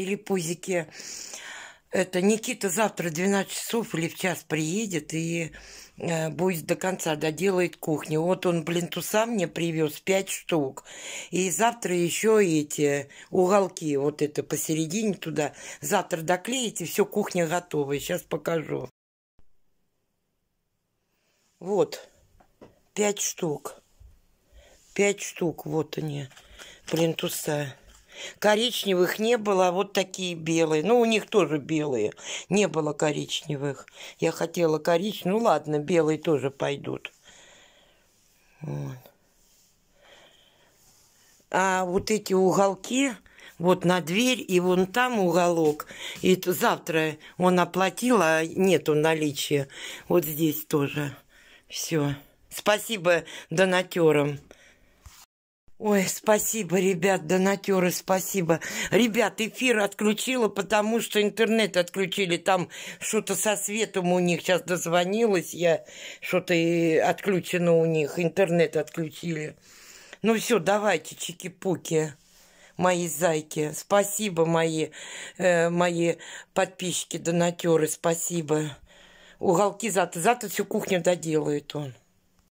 телепузики. Это Никита завтра 12 часов или в час приедет и э, будет до конца доделает кухню. Вот он плинтуса мне привез пять штук. И завтра еще эти уголки, вот это посередине туда, завтра доклеите, все, кухня готова. Сейчас покажу. Вот, пять штук. пять штук, вот они, плинтуса. Коричневых не было, а вот такие белые. Ну, у них тоже белые. Не было коричневых. Я хотела коричневый. Ну, ладно, белые тоже пойдут. Вот. А вот эти уголки, вот на дверь и вон там уголок. И это завтра он оплатил, а нету наличия. Вот здесь тоже. Все. Спасибо донатерам. Ой, спасибо, ребят, донатеры, спасибо. Ребят, эфир отключила, потому что интернет отключили. Там что-то со светом у них. Сейчас дозвонилась я, что-то отключено у них. Интернет отключили. Ну все, давайте, чики-пуки, мои зайки. Спасибо, мои, э, мои подписчики, донатеры, спасибо. Уголки зато, зато всю кухню доделает он.